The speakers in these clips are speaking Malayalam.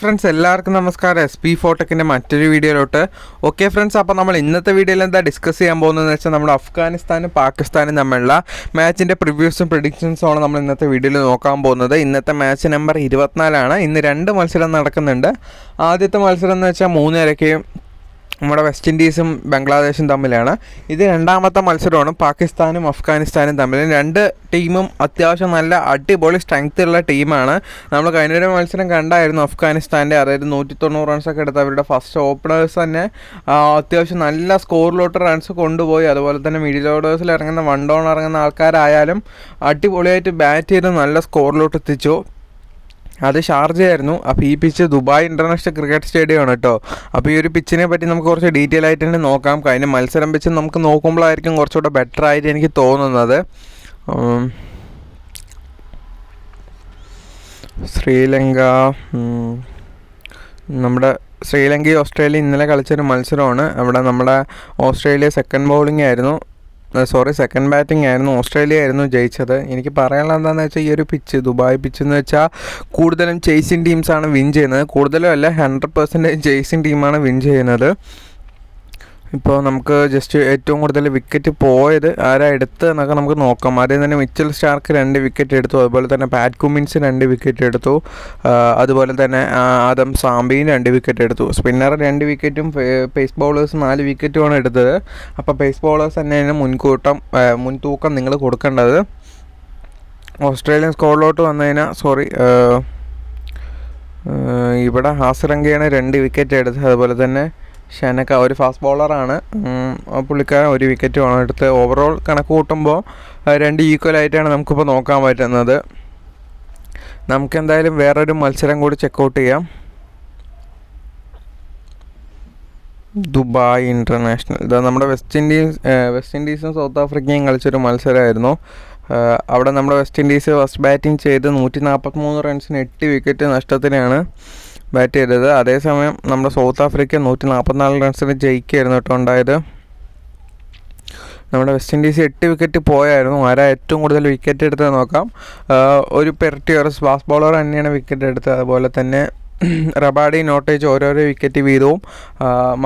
ഫ്രണ്ട്സ് എല്ലാവർക്കും നമസ്കാരം എസ് പി ഫോട്ടക്കിൻ്റെ മറ്റൊരു വീഡിയോയിലോട്ട് ഓക്കെ ഫ്രണ്ട്സ് അപ്പോൾ നമ്മൾ ഇന്നത്തെ വീഡിയോയിൽ എന്താ ഡിസ്കസ് ചെയ്യാൻ പോകുന്നതെന്ന് വെച്ചാൽ നമ്മുടെ അഫ്ഗാനിസ്ഥാനും പാകിസ്ഥാനും തമ്മിലുള്ള മാച്ചിൻ്റെ പ്രിവ്യൂസും പ്രിഡിക്ഷൻസും ആണ് നമ്മൾ ഇന്നത്തെ വീഡിയോയിൽ നോക്കാൻ പോകുന്നത് ഇന്നത്തെ മാച്ച് നമ്പർ ഇരുപത്തിനാലാണ് ഇന്ന് രണ്ട് മത്സരം നടക്കുന്നുണ്ട് ആദ്യത്തെ മത്സരം എന്ന് വെച്ചാൽ മൂന്നരയ്ക്കും നമ്മുടെ വെസ്റ്റ് ഇൻഡീസും ബംഗ്ലാദേശും തമ്മിലാണ് ഇത് രണ്ടാമത്തെ മത്സരമാണ് പാകിസ്ഥാനും അഫ്ഗാനിസ്ഥാനും തമ്മിൽ രണ്ട് ടീമും അത്യാവശ്യം നല്ല അടിപൊളി സ്ട്രെങ്ത് ഉള്ള ടീമാണ് നമ്മൾ കഴിഞ്ഞൊരു മത്സരം കണ്ടായിരുന്നു അഫ്ഗാനിസ്ഥാൻ്റെ അതായത് നൂറ്റി തൊണ്ണൂറ് റൺസൊക്കെ എടുത്ത് അവരുടെ ഫസ്റ്റ് ഓപ്പണേഴ്സ് തന്നെ അത്യാവശ്യം നല്ല സ്കോറിലോട്ട് റൺസ് കൊണ്ടുപോയി അതുപോലെ തന്നെ മിഡിൽ ഓർഡേഴ്സിൽ ഇറങ്ങുന്ന വൺ ഡൗൺ ഇറങ്ങുന്ന ആൾക്കാരായാലും അടിപൊളിയായിട്ട് ബാറ്റ് ചെയ്ത് നല്ല സ്കോറിലോട്ട് എത്തിച്ചു അത് ആയിരുന്നു അപ്പോൾ ഈ പിച്ച് ദുബായ് ഇൻ്റർനാഷണൽ ക്രിക്കറ്റ് സ്റ്റേഡിയമാണ് കേട്ടോ അപ്പോൾ ഈ ഒരു പിച്ചിനെ പറ്റി നമുക്ക് കുറച്ച് ഡീറ്റെയിൽ ആയിട്ട് തന്നെ നോക്കാം അതിൻ്റെ മത്സരം വെച്ച് നമുക്ക് നോക്കുമ്പോഴായിരിക്കും കുറച്ചുകൂടെ ബെറ്റർ ആയിട്ട് എനിക്ക് തോന്നുന്നത് ശ്രീലങ്ക നമ്മുടെ ശ്രീലങ്കയും ഓസ്ട്രേലിയ ഇന്നലെ കളിച്ചൊരു മത്സരമാണ് അവിടെ നമ്മുടെ ഓസ്ട്രേലിയ സെക്കൻഡ് ബൗളിംഗ് ആയിരുന്നു സോറി സെക്കൻഡ് ബാറ്റിംഗ് ആയിരുന്നു ഓസ്ട്രേലിയ ആയിരുന്നു ജയിച്ചത് എനിക്ക് പറയാനുള്ളത് എന്താണെന്ന് വെച്ചാൽ ഈ ഒരു പിച്ച് ദുബായ് പിച്ച് എന്ന് വെച്ചാൽ കൂടുതലും ചേസിങ് ടീംസാണ് വിൻ ചെയ്യുന്നത് കൂടുതലും അല്ല ഹൺഡ്രഡ് പെർസെൻറ്റേജ് ചേസിങ് ടീമാണ് വിൻ ചെയ്യുന്നത് ഇപ്പോൾ നമുക്ക് ജസ്റ്റ് ഏറ്റവും കൂടുതൽ വിക്കറ്റ് പോയത് ആരാ എടുത്ത് എന്നൊക്കെ നമുക്ക് നോക്കാം ആദ്യം തന്നെ മിച്ചൽ സ്റ്റാർക്ക് രണ്ട് വിക്കറ്റ് എടുത്തു അതുപോലെ തന്നെ പാറ്റ് കുമിൻസ് രണ്ട് വിക്കറ്റ് എടുത്തു അതുപോലെ തന്നെ ആദം സാംബിയും രണ്ട് വിക്കറ്റ് എടുത്തു സ്പിന്നർ രണ്ട് വിക്കറ്റും പേസ് ബൗളേഴ്സ് നാല് വിക്കറ്റുമാണ് എടുത്തത് അപ്പോൾ പേസ് ബൗളേഴ്സ് തന്നെയാണ് മുൻകൂട്ടം മുൻതൂക്കം നിങ്ങൾ കൊടുക്കേണ്ടത് ഓസ്ട്രേലിയൻ സ്കോളിലോട്ട് വന്നു കഴിഞ്ഞാൽ സോറി ഇവിടെ ഹാസരംഗയാണ് രണ്ട് വിക്കറ്റ് എടുത്തത് അതുപോലെ തന്നെ ഷനക്ക ഒരു ഫാസ്റ്റ് ബോളറാണ് പുള്ളിക്കാരൻ ഒരു വിക്കറ്റുമാണ് എടുത്ത് ഓവറോൾ കണക്ക് കൂട്ടുമ്പോൾ രണ്ട് ഈക്വലായിട്ടാണ് നമുക്കിപ്പോൾ നോക്കാൻ പറ്റുന്നത് നമുക്കെന്തായാലും വേറൊരു മത്സരം കൂടി ചെക്കൗട്ട് ചെയ്യാം ദുബായ് ഇൻ്റർനാഷണൽ ഇത് നമ്മുടെ വെസ്റ്റ് ഇൻഡീസ് വെസ്റ്റ് ഇൻഡീസും സൗത്ത് ആഫ്രിക്കയും കളിച്ചൊരു മത്സരമായിരുന്നു അവിടെ നമ്മുടെ വെസ്റ്റ് ഇൻഡീസ് ഫസ്റ്റ് ബാറ്റിംഗ് ചെയ്ത് നൂറ്റി നാൽപ്പത്തി മൂന്ന് റൺസിന് എട്ട് വിക്കറ്റ് നഷ്ടത്തിനാണ് ബാറ്റ് ചെയ്തത് അതേസമയം നമ്മുടെ സൗത്ത് ആഫ്രിക്ക നൂറ്റി നാൽപ്പത്തിനാല് റൺസിന് ജയിക്കുകയായിരുന്നു കേട്ടോ ഉണ്ടായത് നമ്മുടെ വെസ്റ്റ് ഇൻഡീസ് എട്ട് വിക്കറ്റ് പോയായിരുന്നു ആരാ ഏറ്റവും കൂടുതൽ വിക്കറ്റ് എടുത്തത് നോക്കാം ഒരു ഒരു ഫാസ്റ്റ് ബോളർ തന്നെയാണ് വിക്കറ്റ് എടുത്തത് അതുപോലെ തന്നെ റബാഡി നോട്ടേജ് ഓരോരോ വിക്കറ്റ് വീതവും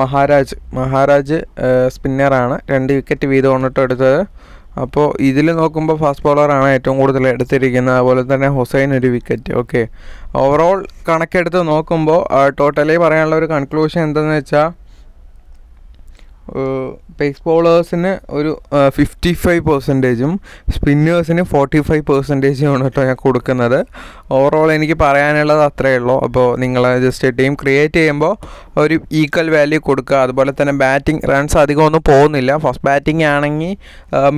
മഹാരാജ് മഹാരാജ് സ്പിന്നറാണ് രണ്ട് വിക്കറ്റ് വീതമാണ് കേട്ടോ എടുത്തത് അപ്പോൾ ഇതിൽ നോക്കുമ്പോൾ ഫാസ്റ്റ് ബോളറാണ് ഏറ്റവും കൂടുതൽ എടുത്തിരിക്കുന്നത് അതുപോലെ തന്നെ ഹുസൈൻ ഒരു വിക്കറ്റ് ഓക്കെ ഓവറോൾ കണക്കെടുത്ത് നോക്കുമ്പോൾ ടോട്ടലി പറയാനുള്ള ഒരു കൺക്ലൂഷൻ എന്തെന്ന് വെച്ചാൽ പേസ് ബോളേഴ്സിന് ഒരു ഫിഫ്റ്റി ഫൈവ് പെർസെൻറ്റേജും സ്പിന്നേഴ്സിന് ഫോർട്ടി ഫൈവ് പെർസെൻറ്റേജും ആണ് കേട്ടോ ഞാൻ കൊടുക്കുന്നത് ഓവറോൾ എനിക്ക് പറയാനുള്ളത് അത്രയേ ഉള്ളൂ അപ്പോൾ നിങ്ങൾ ജസ്റ്റ് ടീം ക്രിയേറ്റ് ചെയ്യുമ്പോൾ ഒരു ഈക്വൽ വാല്യൂ കൊടുക്കുക അതുപോലെ തന്നെ ബാറ്റിംഗ് റൺസ് അധികമൊന്നും പോകുന്നില്ല ഫസ്റ്റ് ബാറ്റിംഗ് ആണെങ്കിൽ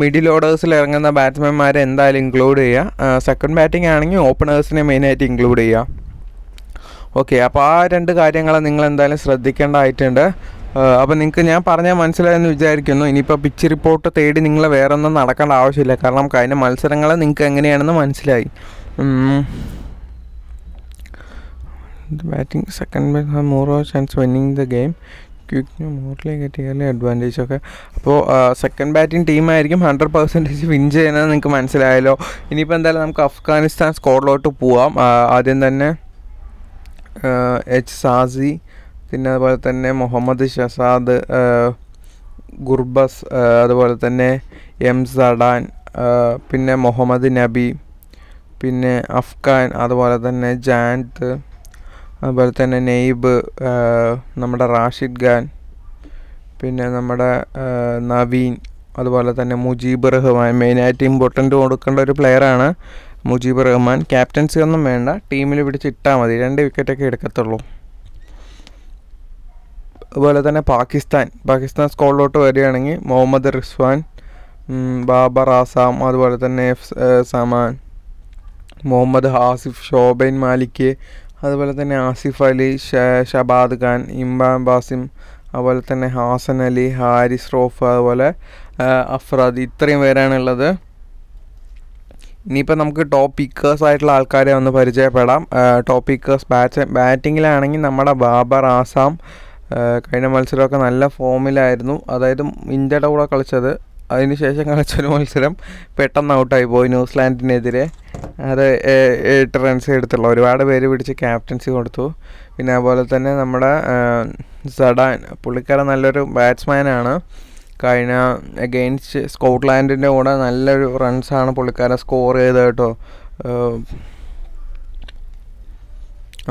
മിഡിൽ ഓർഡേഴ്സിൽ ഇറങ്ങുന്ന ബാറ്റ്സ്മാൻമാരെ എന്തായാലും ഇൻക്ലൂഡ് ചെയ്യുക സെക്കൻഡ് ബാറ്റിംഗ് ആണെങ്കിൽ ഓപ്പണേഴ്സിനെ മെയിനായിട്ട് ഇൻക്ലൂഡ് ചെയ്യുക ഓക്കെ അപ്പോൾ ആ രണ്ട് കാര്യങ്ങൾ നിങ്ങൾ എന്തായാലും ശ്രദ്ധിക്കേണ്ടതായിട്ടുണ്ട് അപ്പോൾ നിങ്ങൾക്ക് ഞാൻ പറഞ്ഞാൽ മനസ്സിലായെന്ന് വിചാരിക്കുന്നു ഇനിയിപ്പോൾ പിച്ച് റിപ്പോർട്ട് തേടി നിങ്ങൾ വേറെ ഒന്നും നടക്കേണ്ട ആവശ്യമില്ല കാരണം കഴിഞ്ഞ മത്സരങ്ങൾ നിങ്ങൾക്ക് എങ്ങനെയാണെന്ന് മനസ്സിലായി batting second bat more chance winning the game quick മോറിലേക്ക് എത്തിയാലേ അഡ്വാൻറ്റേജ് ഒക്കെ അപ്പോൾ സെക്കൻഡ് ബാറ്റിംഗ് ടീമായിരിക്കും ഹൺഡ്രഡ് പെർസെൻറ്റേജ് വിൻ ചെയ്യുന്നത് നിങ്ങൾക്ക് മനസ്സിലായല്ലോ ഇനിയിപ്പോൾ എന്തായാലും നമുക്ക് അഫ്ഗാനിസ്ഥാൻ സ്കോഡിലോട്ട് പോവാം ആദ്യം തന്നെ എച്ച് സാസി പിന്നെ അതുപോലെ തന്നെ മുഹമ്മദ് ഷസാദ് ഗുർബസ് അതുപോലെ തന്നെ എം സഡാൻ പിന്നെ മുഹമ്മദ് നബി പിന്നെ അഫ്ഗാൻ അതുപോലെ തന്നെ ജാൻത്ത് അതുപോലെ തന്നെ നെയ്ബ് നമ്മുടെ റാഷിദ് ഖാൻ പിന്നെ നമ്മുടെ നവീൻ അതുപോലെ തന്നെ മുജീബ് റഹ്മാൻ മെയിനായിട്ട് ഇമ്പോർട്ടൻ്റ് കൊടുക്കേണ്ട ഒരു പ്ലെയറാണ് മുജീബ് റഹ്മാൻ ക്യാപ്റ്റൻസി ഒന്നും വേണ്ട ടീമിൽ പിടിച്ചിട്ടാൽ മതി രണ്ട് വിക്കറ്റൊക്കെ എടുക്കത്തുള്ളൂ അതുപോലെ തന്നെ പാകിസ്ഥാൻ പാകിസ്ഥാൻ സ്കോളിലോട്ട് വരികയാണെങ്കിൽ മുഹമ്മദ് റിസ്വാൻ ബാബർ ആസാം അതുപോലെ തന്നെ എഫ് സമാൻ മുഹമ്മദ് ഹാസിഫ് ഷോബൈൻ മാലിക് അതുപോലെ തന്നെ ആസിഫ് അലി ഷബാദ് ഖാൻ ഇമ്രാൻ ബാസിം അതുപോലെ തന്നെ ഹാസൻ അലി ഹാരിസ് റോഫ് അതുപോലെ അഫ്രാദ് ഇത്രയും പേരാണുള്ളത് ഇനിയിപ്പോൾ നമുക്ക് ടോപ്പ് പിക്കേഴ്സ് ആയിട്ടുള്ള ആൾക്കാരെ ഒന്ന് പരിചയപ്പെടാം ടോപ്പ് പിക്കേഴ്സ് ബാറ്റ് ബാറ്റിങ്ങിലാണെങ്കിൽ നമ്മുടെ ബാബർ ആസാം കഴിഞ്ഞ മത്സരമൊക്കെ നല്ല ഫോമിലായിരുന്നു അതായത് ഇന്ത്യയുടെ കൂടെ കളിച്ചത് അതിനുശേഷം കളിച്ചൊരു മത്സരം പെട്ടെന്ന് ഔട്ടായി പോയി ന്യൂസിലാൻഡിനെതിരെ അത് എട്ട് റൺസ് എടുത്തുള്ള ഒരുപാട് പേര് പിടിച്ച് ക്യാപ്റ്റൻസി കൊടുത്തു പിന്നെ അതുപോലെ തന്നെ നമ്മുടെ സഡാൻ പുള്ളിക്കാരൻ നല്ലൊരു ബാറ്റ്സ്മാനാണ് കഴിഞ്ഞ അഗെയിൻസ്റ്റ് സ്കോട്ട്ലാൻഡിൻ്റെ കൂടെ നല്ലൊരു റൺസാണ് പുള്ളിക്കാരൻ സ്കോർ ചെയ്തത് കേട്ടോ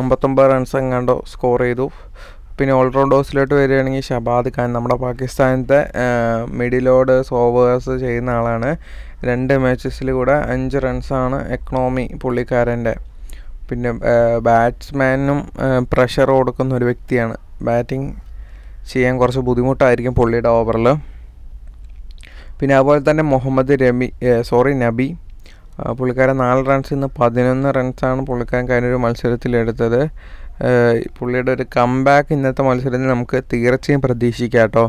അമ്പത്തൊമ്പത് റൺസ് എങ്ങാണ്ടോ സ്കോർ ചെയ്തു പിന്നെ ഓൾറൗണ്ട് ഓസിലോട്ട് വരികയാണെങ്കിൽ ഷബാദ് ഖാൻ നമ്മുടെ പാകിസ്ഥാനത്തെ മിഡിൽ ഓർഡ് സോവേഴ്സ് ചെയ്യുന്ന ആളാണ് രണ്ട് മാച്ചസിൽ കൂടെ അഞ്ച് റൺസാണ് എക്കണോമി പുള്ളിക്കാരൻ്റെ പിന്നെ ബാറ്റ്സ്മാനും പ്രഷർ കൊടുക്കുന്ന ഒരു വ്യക്തിയാണ് ബാറ്റിംഗ് ചെയ്യാൻ കുറച്ച് ബുദ്ധിമുട്ടായിരിക്കും പുള്ളിയുടെ ഓവറിൽ പിന്നെ അതുപോലെ തന്നെ മുഹമ്മദ് രമി സോറി നബി പുള്ളിക്കാരൻ നാല് റൺസ് നിന്ന് പതിനൊന്ന് റൺസാണ് പുള്ളിക്കാരൻ കഴിഞ്ഞൊരു മത്സരത്തിലെടുത്തത് പുള്ളിയുടെ ഒരു കംബാക്ക് ഇന്നത്തെ മത്സരത്തിൽ നമുക്ക് തീർച്ചയായും പ്രതീക്ഷിക്കാം കേട്ടോ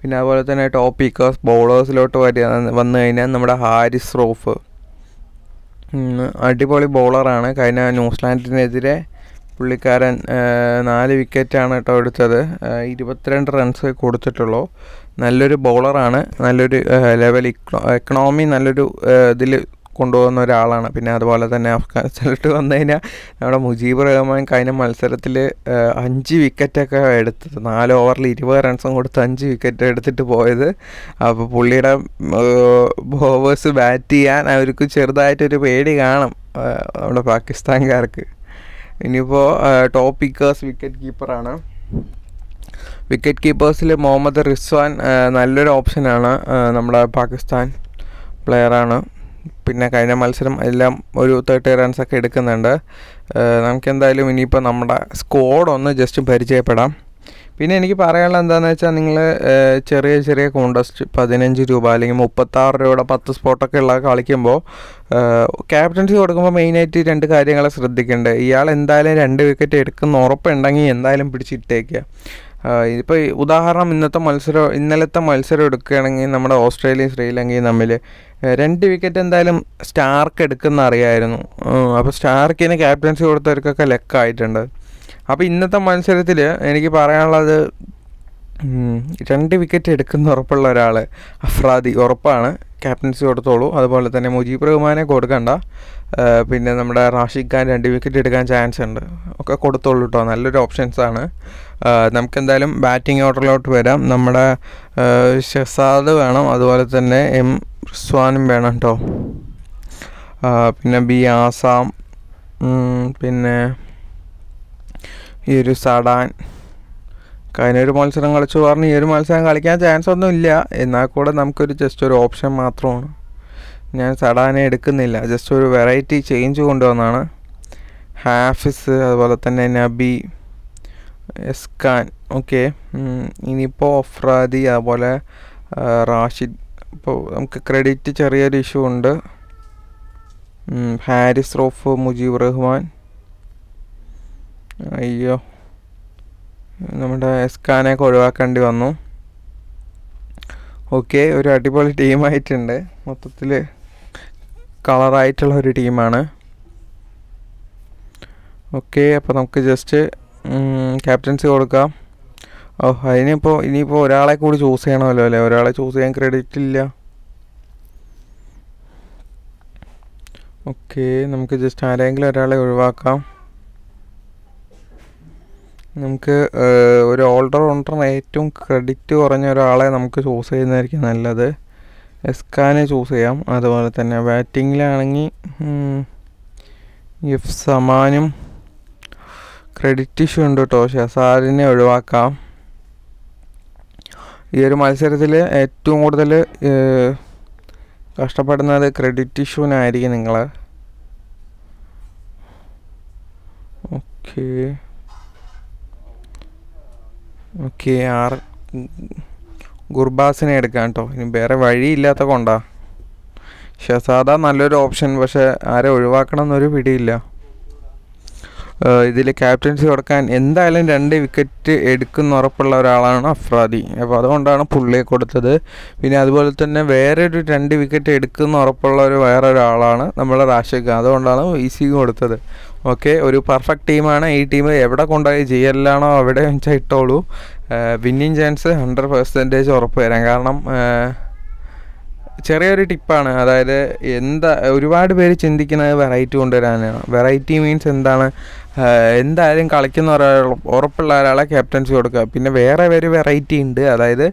പിന്നെ അതുപോലെ തന്നെ ടോപ്പ് പീക്കേഴ്സ് ബോളേഴ്സിലോട്ട് വരിക വന്നു കഴിഞ്ഞാൽ നമ്മുടെ ഹാരിസ് റോഫ് അടിപൊളി ബോളറാണ് കഴിഞ്ഞ ന്യൂസിലാൻഡിനെതിരെ പുള്ളിക്കാരൻ നാല് വിക്കറ്റാണ് കേട്ടോ എടുത്തത് ഇരുപത്തിരണ്ട് റൺസ് കൊടുത്തിട്ടുള്ളൂ നല്ലൊരു ബോളറാണ് നല്ലൊരു ലെവൽ ഇക്കണോമി നല്ലൊരു ഇതിൽ കൊണ്ടുപോകുന്ന ഒരാളാണ് പിന്നെ അതുപോലെ തന്നെ അഫ്ഗാനിസ്ഥാനിലോട്ട് വന്നു കഴിഞ്ഞാൽ നമ്മുടെ മുജീബ് റഹ്മാൻ കഴിഞ്ഞ മത്സരത്തിൽ അഞ്ച് വിക്കറ്റൊക്കെ എടുത്തത് നാല് ഓവറിൽ ഇരുപത് റൺസും കൊടുത്ത് അഞ്ച് വിക്കറ്റ് എടുത്തിട്ട് പോയത് അപ്പോൾ പുള്ളിയുടെ ബോവേഴ്സ് ബാറ്റ് ചെയ്യാൻ അവർക്ക് ചെറുതായിട്ടൊരു പേടി കാണും നമ്മുടെ പാകിസ്ഥാൻകാർക്ക് ഇനിയിപ്പോൾ ടോപ്പ് പിക്കേഴ്സ് വിക്കറ്റ് കീപ്പറാണ് വിക്കറ്റ് കീപ്പേഴ്സിൽ മുഹമ്മദ് റിസ്വാൻ നല്ലൊരു ഓപ്ഷനാണ് നമ്മുടെ പാകിസ്ഥാൻ പ്ലെയറാണ് പിന്നെ കഴിഞ്ഞ മത്സരം എല്ലാം ഒരു തേർട്ടി റൺസൊക്കെ എടുക്കുന്നുണ്ട് നമുക്കെന്തായാലും ഇനിയിപ്പോൾ നമ്മുടെ സ്കോഡ് ഒന്ന് ജസ്റ്റ് പരിചയപ്പെടാം പിന്നെ എനിക്ക് പറയാനുള്ള എന്താണെന്ന് വെച്ചാൽ നിങ്ങൾ ചെറിയ ചെറിയ കോണ്ടസ്റ്റ് പതിനഞ്ച് രൂപ അല്ലെങ്കിൽ മുപ്പത്താറ് രൂപയുടെ പത്ത് സ്പോട്ടൊക്കെ ഉള്ള കളിക്കുമ്പോൾ ക്യാപ്റ്റൻസി കൊടുക്കുമ്പോൾ മെയിനായിട്ട് രണ്ട് കാര്യങ്ങളെ ശ്രദ്ധിക്കേണ്ടത് ഇയാൾ എന്തായാലും രണ്ട് വിക്കറ്റ് എടുക്കുന്ന ഉറപ്പുണ്ടെങ്കിൽ എന്തായാലും പിടിച്ചിട്ടേക്കുക ഇപ്പോൾ ഉദാഹരണം ഇന്നത്തെ മത്സരം ഇന്നലത്തെ മത്സരം എടുക്കുകയാണെങ്കിൽ നമ്മുടെ ഓസ്ട്രേലിയയും ശ്രീലങ്കയും തമ്മിൽ രണ്ട് വിക്കറ്റ് എന്തായാലും സ്റ്റാർക്ക് എടുക്കുന്ന അറിയായിരുന്നു അപ്പോൾ സ്റ്റാർക്കിന് ക്യാപ്റ്റൻസി കൊടുത്തവർക്കൊക്കെ ലെക്കായിട്ടുണ്ട് അപ്പോൾ ഇന്നത്തെ മത്സരത്തിൽ എനിക്ക് പറയാനുള്ളത് രണ്ട് വിക്കറ്റ് എടുക്കുന്ന ഉറപ്പുള്ള ഒരാൾ അഫ്രാദി ഉറപ്പാണ് ക്യാപ്റ്റൻസി കൊടുത്തോളൂ അതുപോലെ തന്നെ മുജീബ് റഹ്മാനെ കൊടുക്കണ്ട പിന്നെ നമ്മുടെ റാഷിദ് ഖാൻ രണ്ട് വിക്കറ്റ് എടുക്കാൻ ചാൻസ് ഉണ്ട് ഒക്കെ കൊടുത്തോളൂ കേട്ടോ നല്ലൊരു ഓപ്ഷൻസാണ് നമുക്കെന്തായാലും ബാറ്റിംഗ് ഓർഡറിലോട്ട് വരാം നമ്മുടെ ഷെസാദ് വേണം അതുപോലെ തന്നെ എം റിസ്വാനും വേണം കേട്ടോ പിന്നെ ബി ആസാം പിന്നെ ഈ ഒരു സടാൻ കഴിഞ്ഞ ഒരു മത്സരം കളിച്ചു പറഞ്ഞ് ഈ ഒരു മത്സരം കളിക്കാൻ ചാൻസ് ഒന്നും ഇല്ല എന്നാൽ കൂടെ നമുക്കൊരു ജസ്റ്റ് ഒരു ഓപ്ഷൻ മാത്രമാണ് ഞാൻ സടാനെ എടുക്കുന്നില്ല ജസ്റ്റ് ഒരു വെറൈറ്റി ചേഞ്ച് കൊണ്ടുവന്നാണ് ഹാഫിസ് അതുപോലെ തന്നെ നബി എസ്കാൻ ഓക്കെ ഇനിയിപ്പോൾ ഒഫ്രാദി അതുപോലെ റാഷിദ് ഇപ്പോൾ നമുക്ക് ക്രെഡിറ്റ് ചെറിയൊരു ഇഷ്യൂ ഉണ്ട് ഹാരിസ് റോഫ് മുജീബ് റഹ്മാൻ അയ്യോ നമ്മുടെ എസ്കാനൊക്കെ ഒഴിവാക്കേണ്ടി വന്നു ഓക്കെ ഒരു അടിപൊളി ടീമായിട്ടുണ്ട് മൊത്തത്തിൽ കളറായിട്ടുള്ള ഒരു ടീമാണ് ഓക്കെ അപ്പോൾ നമുക്ക് ജസ്റ്റ് ക്യാപ്റ്റൻസി കൊടുക്കാം ഓ അതിനിപ്പോൾ ഇനിയിപ്പോൾ ഒരാളെ കൂടി ചൂസ് ചെയ്യണമല്ലോ അല്ലേ ഒരാളെ ചൂസ് ചെയ്യാൻ ക്രെഡിറ്റ് ഇല്ല ഓക്കെ നമുക്ക് ജസ്റ്റ് ആരെങ്കിലും ഒരാളെ ഒഴിവാക്കാം നമുക്ക് ഒരു ഓൾഡർ ഓണറിന് ഏറ്റവും ക്രെഡിറ്റ് കുറഞ്ഞ ഒരാളെ നമുക്ക് ചൂസ് ചെയ്യുന്നതായിരിക്കും നല്ലത് എസ്കാനെ ചൂസ് ചെയ്യാം അതുപോലെ തന്നെ ബാറ്റിങ്ങിലാണെങ്കിൽ എഫ് സമാനും ക്രെഡിറ്റ് ഇഷ്യൂ ഉണ്ട് കേട്ടോ ഷസാറിനെ ഒഴിവാക്കാം ഈ ഒരു മത്സരത്തിൽ ഏറ്റവും കൂടുതൽ കഷ്ടപ്പെടുന്നത് ക്രെഡിറ്റ് ഇഷ്യൂവിനായിരിക്കും നിങ്ങൾ ഓക്കെ ഓക്കെ ആർ ഗുർബാസിനെ എടുക്കാം കേട്ടോ ഇനി വേറെ വഴിയില്ലാത്ത കൊണ്ടാ ഷസാദ നല്ലൊരു ഓപ്ഷൻ പക്ഷേ ആരെ ഒഴിവാക്കണം എന്നൊരു പിടിയില്ല ഇതിൽ ക്യാപ്റ്റൻസി കൊടുക്കാൻ എന്തായാലും രണ്ട് വിക്കറ്റ് എടുക്കുന്ന ഉറപ്പുള്ള ഒരാളാണ് അഫ്രാദി അപ്പോൾ അതുകൊണ്ടാണ് പുള്ളിയെ കൊടുത്തത് പിന്നെ അതുപോലെ തന്നെ വേറെ ഒരു രണ്ട് വിക്കറ്റ് എടുക്കുന്ന ഉറപ്പുള്ള ഒരു വേറെ ഒരാളാണ് നമ്മുടെ റാഷിഖ് അതുകൊണ്ടാണ് ഈസി കൊടുത്തത് ഓക്കെ ഒരു പെർഫെക്റ്റ് ടീമാണ് ഈ ടീം എവിടെ കൊണ്ടുപോയി ജി അവിടെ വെച്ചാൽ ഇട്ടോളൂ വിന്നിങ് ചാൻസ് ഹൺഡ്രഡ് പെർസെൻറ്റേജ് ഉറപ്പ് വരാം കാരണം ചെറിയൊരു ടിപ്പാണ് അതായത് എന്താ ഒരുപാട് പേര് ചിന്തിക്കുന്നത് വെറൈറ്റി കൊണ്ടുവരാനാണ് വെറൈറ്റി മീൻസ് എന്താണ് എന്തായാലും കളിക്കുന്ന ഒരാൾ ഉറപ്പുള്ള ഒരാളെ ക്യാപ്റ്റൻസി കൊടുക്കുക പിന്നെ വേറെ ഒരു വെറൈറ്റി ഉണ്ട് അതായത്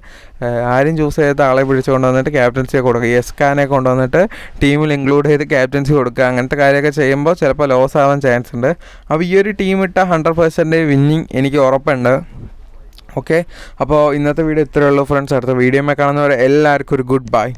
ആരും ചൂസ് ചെയ്ത ആളെ പിടിച്ചു കൊണ്ടുവന്നിട്ട് ക്യാപ്റ്റൻസി കൊടുക്കുക യെസ് കൊണ്ടുവന്നിട്ട് ടീമിൽ ഇൻക്ലൂഡ് ചെയ്ത് ക്യാപ്റ്റൻസി കൊടുക്കുക അങ്ങനത്തെ കാര്യമൊക്കെ ചെയ്യുമ്പോൾ ചിലപ്പോൾ ലോസ് ആവാൻ ചാൻസ് ഉണ്ട് അപ്പോൾ ഈ ഒരു ടീം ഇട്ട ഹൺഡ്രഡ് പെർസെൻറ്റ് വിന്നിങ് എനിക്ക് ഉറപ്പുണ്ട് ഓക്കെ അപ്പോൾ ഇന്നത്തെ വീഡിയോ ഇത്രയേ ഉള്ളൂ ഫ്രണ്ട്സ് അടുത്ത വീഡിയോമേ കാണുന്നവരെ എല്ലാവർക്കും ഒരു ഗുഡ് ബൈ